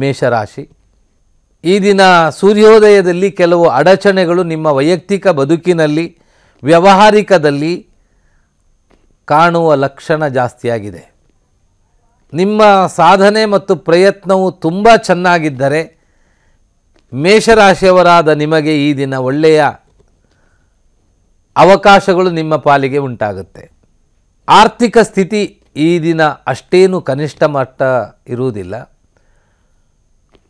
ಮೇಷರಾಶಿ ಈ ದಿನ ಸೂರ್ಯೋದಯದಲ್ಲಿ ಕೆಲವು ಅಡಚಣೆಗಳು ನಿಮ್ಮ ವೈಯಕ್ತಿಕ ಬದುಕಿನಲ್ಲಿ ವ್ಯವಹಾರಿಕದಲ್ಲಿ ಕಾಣುವ ಲಕ್ಷಣ ಜಾಸ್ತಿಯಾಗಿದೆ ನಿಮ್ಮ ಸಾಧನೆ ಮತ್ತು ಪ್ರಯತ್ನವು ತುಂಬ ಚೆನ್ನಾಗಿದ್ದರೆ ಮೇಷರಾಶಿಯವರಾದ ನಿಮಗೆ ಈ ದಿನ ಒಳ್ಳೆಯ ಅವಕಾಶಗಳು ನಿಮ್ಮ ಪಾಲಿಗೆ ಉಂಟಾಗುತ್ತೆ ಆರ್ಥಿಕ ಸ್ಥಿತಿ ಈ ದಿನ ಅಷ್ಟೇನು ಕನಿಷ್ಠ ಮಟ್ಟ ಇರುವುದಿಲ್ಲ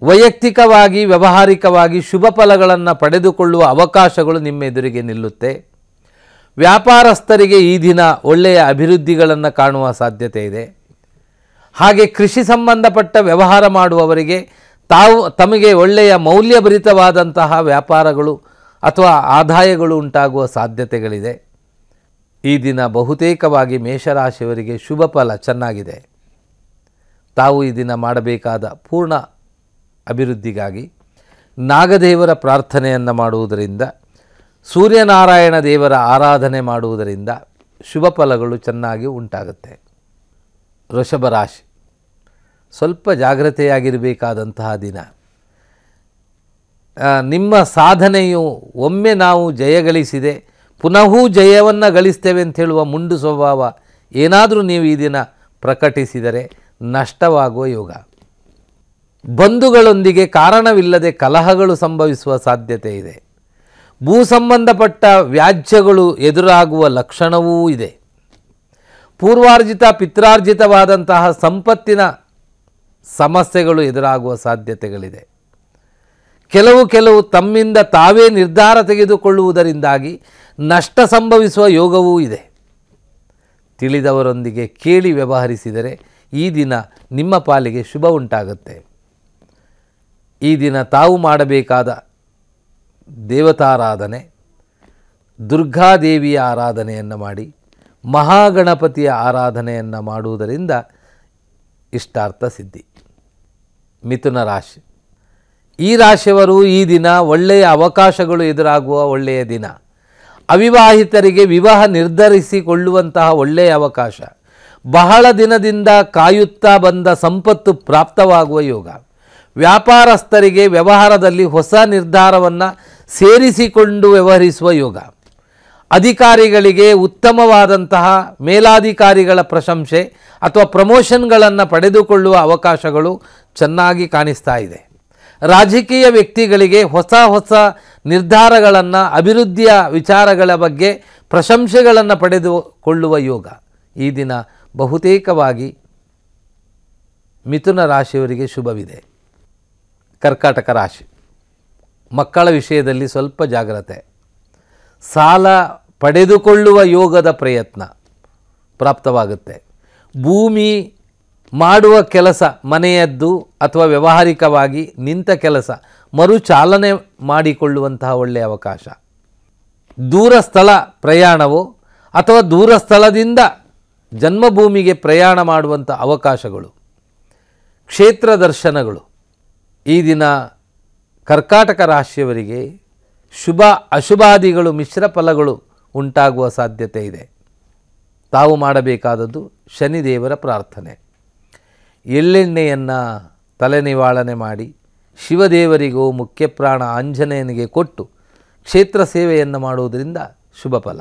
ವೈಯಕ್ತಿಕವಾಗಿ ವ್ಯವಹಾರಿಕವಾಗಿ ಶುಭ ಫಲಗಳನ್ನು ಪಡೆದುಕೊಳ್ಳುವ ಅವಕಾಶಗಳು ನಿಮ್ಮ ಎದುರಿಗೆ ನಿಲ್ಲುತ್ತೆ ವ್ಯಾಪಾರಸ್ಥರಿಗೆ ಈ ದಿನ ಒಳ್ಳೆಯ ಅಭಿವೃದ್ಧಿಗಳನ್ನು ಕಾಣುವ ಸಾಧ್ಯತೆ ಇದೆ ಹಾಗೆ ಕೃಷಿ ಸಂಬಂಧಪಟ್ಟ ವ್ಯವಹಾರ ಮಾಡುವವರಿಗೆ ತಾವು ತಮಗೆ ಒಳ್ಳೆಯ ಮೌಲ್ಯಭರಿತವಾದಂತಹ ವ್ಯಾಪಾರಗಳು ಅಥವಾ ಆದಾಯಗಳು ಉಂಟಾಗುವ ಸಾಧ್ಯತೆಗಳಿದೆ ಈ ದಿನ ಬಹುತೇಕವಾಗಿ ಮೇಷರಾಶಿಯವರಿಗೆ ಶುಭ ಫಲ ಚೆನ್ನಾಗಿದೆ ತಾವು ಈ ದಿನ ಮಾಡಬೇಕಾದ ಪೂರ್ಣ ಅಭಿವೃದ್ಧಿಗಾಗಿ ನಾಗದೇವರ ಪ್ರಾರ್ಥನೆಯನ್ನು ಮಾಡುವುದರಿಂದ ಸೂರ್ಯನಾರಾಯಣ ದೇವರ ಆರಾಧನೆ ಮಾಡುವುದರಿಂದ ಶುಭ ಫಲಗಳು ಚೆನ್ನಾಗಿ ಉಂಟಾಗುತ್ತೆ ವೃಷಭರಾಶಿ ಸ್ವಲ್ಪ ಜಾಗ್ರತೆಯಾಗಿರಬೇಕಾದಂತಹ ದಿನ ನಿಮ್ಮ ಸಾಧನೆಯು ಒಮ್ಮೆ ನಾವು ಜಯಗಳಿಸಿದೆ ಪುನಃ ಜಯವನ್ನು ಗಳಿಸ್ತೇವೆ ಅಂತ ಹೇಳುವ ಮುಂಡು ಸ್ವಭಾವ ಏನಾದರೂ ನೀವು ಈ ದಿನ ಪ್ರಕಟಿಸಿದರೆ ನಷ್ಟವಾಗುವ ಯೋಗ ಬಂಧುಗಳೊಂದಿಗೆ ಕಾರಣವಿಲ್ಲದೆ ಕಲಹಗಳು ಸಂಭವಿಸುವ ಸಾಧ್ಯತೆ ಇದೆ ಭೂ ಸಂಬಂಧಪಟ್ಟ ವ್ಯಾಜ್ಯಗಳು ಎದುರಾಗುವ ಲಕ್ಷಣವೂ ಇದೆ ಪೂರ್ವಾರ್ಜಿತ ಪಿತ್ರಾರ್ಜಿತವಾದಂತಹ ಸಂಪತ್ತಿನ ಸಮಸ್ಯೆಗಳು ಎದುರಾಗುವ ಸಾಧ್ಯತೆಗಳಿದೆ ಕೆಲವು ಕೆಲವು ತಮ್ಮಿಂದ ತಾವೇ ನಿರ್ಧಾರ ತೆಗೆದುಕೊಳ್ಳುವುದರಿಂದಾಗಿ ನಷ್ಟ ಸಂಭವಿಸುವ ಯೋಗವೂ ಇದೆ ತಿಳಿದವರೊಂದಿಗೆ ಕೇಳಿ ವ್ಯವಹರಿಸಿದರೆ ಈ ದಿನ ನಿಮ್ಮ ಪಾಲಿಗೆ ಶುಭ ಉಂಟಾಗುತ್ತೆ ಈ ದಿನ ತಾವು ಮಾಡಬೇಕಾದ ದೇವತಾರಾಧನೆ ದುರ್ಗಾದೇವಿಯ ಆರಾಧನೆಯನ್ನು ಮಾಡಿ ಮಹಾಗಣಪತಿಯ ಆರಾಧನೆಯನ್ನು ಮಾಡುವುದರಿಂದ ಇಷ್ಟಾರ್ಥ ಸಿದ್ಧಿ ಮಿಥುನ ರಾಶಿ ಈ ರಾಶಿಯವರು ಈ ದಿನ ಒಳ್ಳೆಯ ಅವಕಾಶಗಳು ಎದುರಾಗುವ ಒಳ್ಳೆಯ ದಿನ ಅವಿವಾಹಿತರಿಗೆ ವಿವಾಹ ನಿರ್ಧರಿಸಿಕೊಳ್ಳುವಂತಹ ಒಳ್ಳೆಯ ಅವಕಾಶ ಬಹಳ ದಿನದಿಂದ ಕಾಯುತ್ತಾ ಬಂದ ಸಂಪತ್ತು ಪ್ರಾಪ್ತವಾಗುವ ಯೋಗ ವ್ಯಾಪಾರಸ್ಥರಿಗೆ ವ್ಯವಹಾರದಲ್ಲಿ ಹೊಸ ನಿರ್ಧಾರವನ್ನು ಸೇರಿಸಿಕೊಂಡು ವ್ಯವಹರಿಸುವ ಯೋಗ ಅಧಿಕಾರಿಗಳಿಗೆ ಉತ್ತಮವಾದಂತಹ ಮೇಲಾಧಿಕಾರಿಗಳ ಪ್ರಶಂಸೆ ಅಥವಾ ಪ್ರಮೋಷನ್ಗಳನ್ನು ಪಡೆದುಕೊಳ್ಳುವ ಅವಕಾಶಗಳು ಚೆನ್ನಾಗಿ ಕಾಣಿಸ್ತಾ ಇದೆ ರಾಜಕೀಯ ವ್ಯಕ್ತಿಗಳಿಗೆ ಹೊಸ ಹೊಸ ನಿರ್ಧಾರಗಳನ್ನು ಅಭಿವೃದ್ಧಿಯ ವಿಚಾರಗಳ ಬಗ್ಗೆ ಪ್ರಶಂಸೆಗಳನ್ನು ಪಡೆದುಕೊಳ್ಳುವ ಯೋಗ ಈ ದಿನ ಬಹುತೇಕವಾಗಿ ಮಿಥುನ ರಾಶಿಯವರಿಗೆ ಶುಭವಿದೆ ಕರ್ಕಾಟಕ ರಾಶಿ ಮಕ್ಕಳ ವಿಷಯದಲ್ಲಿ ಸ್ವಲ್ಪ ಜಾಗ್ರತೆ ಸಾಲ ಪಡೆದುಕೊಳ್ಳುವ ಯೋಗದ ಪ್ರಯತ್ನ ಪ್ರಾಪ್ತವಾಗುತ್ತೆ ಭೂಮಿ ಮಾಡುವ ಕೆಲಸ ಮನೆಯದ್ದು ಅಥವಾ ವ್ಯವಹಾರಿಕವಾಗಿ ನಿಂತ ಕೆಲಸ ಮರುಚಾಲನೆ ಮಾಡಿಕೊಳ್ಳುವಂತಹ ಒಳ್ಳೆಯ ಅವಕಾಶ ದೂರ ಸ್ಥಳ ಪ್ರಯಾಣವು ಅಥವಾ ದೂರ ಸ್ಥಳದಿಂದ ಜನ್ಮಭೂಮಿಗೆ ಪ್ರಯಾಣ ಮಾಡುವಂಥ ಅವಕಾಶಗಳು ಕ್ಷೇತ್ರ ದರ್ಶನಗಳು ಈ ದಿನ ಕರ್ಕಾಟಕ ರಾಶಿಯವರಿಗೆ ಶುಭ ಅಶುಭಾದಿಗಳು ಮಿಶ್ರ ಫಲಗಳು ಉಂಟಾಗುವ ಸಾಧ್ಯತೆ ಇದೆ ತಾವು ಮಾಡಬೇಕಾದದ್ದು ಶನಿದೇವರ ಪ್ರಾರ್ಥನೆ ಎಳ್ಳೆಣ್ಣೆಯನ್ನು ನಿವಾಳನೆ ಮಾಡಿ ಶಿವದೇವರಿಗೂ ಮುಖ್ಯಪ್ರಾಣ ಆಂಜನೇಯನಿಗೆ ಕೊಟ್ಟು ಕ್ಷೇತ್ರ ಸೇವೆಯನ್ನು ಮಾಡುವುದರಿಂದ ಶುಭ ಫಲ